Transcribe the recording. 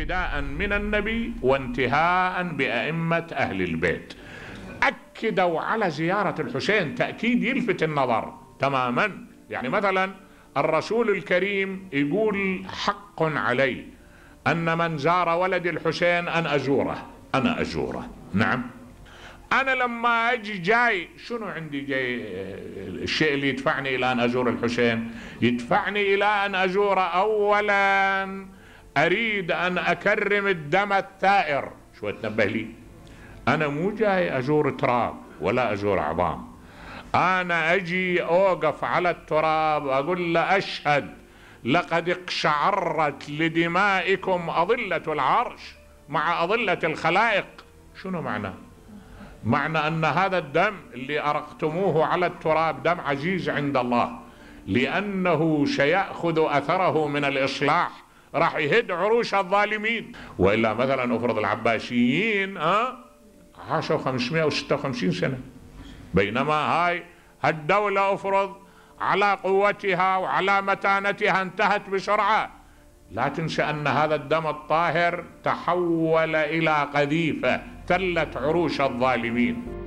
ابتداء من النبي وانتهاء بأئمة أهل البيت أكدوا على زيارة الحسين تأكيد يلفت النظر تماما يعني مثلا الرسول الكريم يقول حق علي أن من زار ولد الحسين أن أزوره أنا أزوره نعم أنا لما أجي جاي شنو عندي جاي الشيء اللي يدفعني إلى أن أزور الحسين يدفعني إلى أن أزور أولاً اريد ان اكرم الدم الثائر شو تنبه لي انا مو جاي اجور تراب ولا اجور عظام انا اجي اوقف على التراب اقول له اشهد لقد اقشعرت لدمائكم اظله العرش مع اظله الخلائق شنو معناه معنى ان هذا الدم اللي ارقتموه على التراب دم عزيز عند الله لانه سياخذ اثره من الاصلاح راح يهد عروش الظالمين والا مثلا افرض العباسيين ها آه، عاشوا 556 سنه بينما هاي هالدوله افرض على قوتها وعلى متانتها انتهت بسرعه لا تنسى ان هذا الدم الطاهر تحول الى قذيفه تلت عروش الظالمين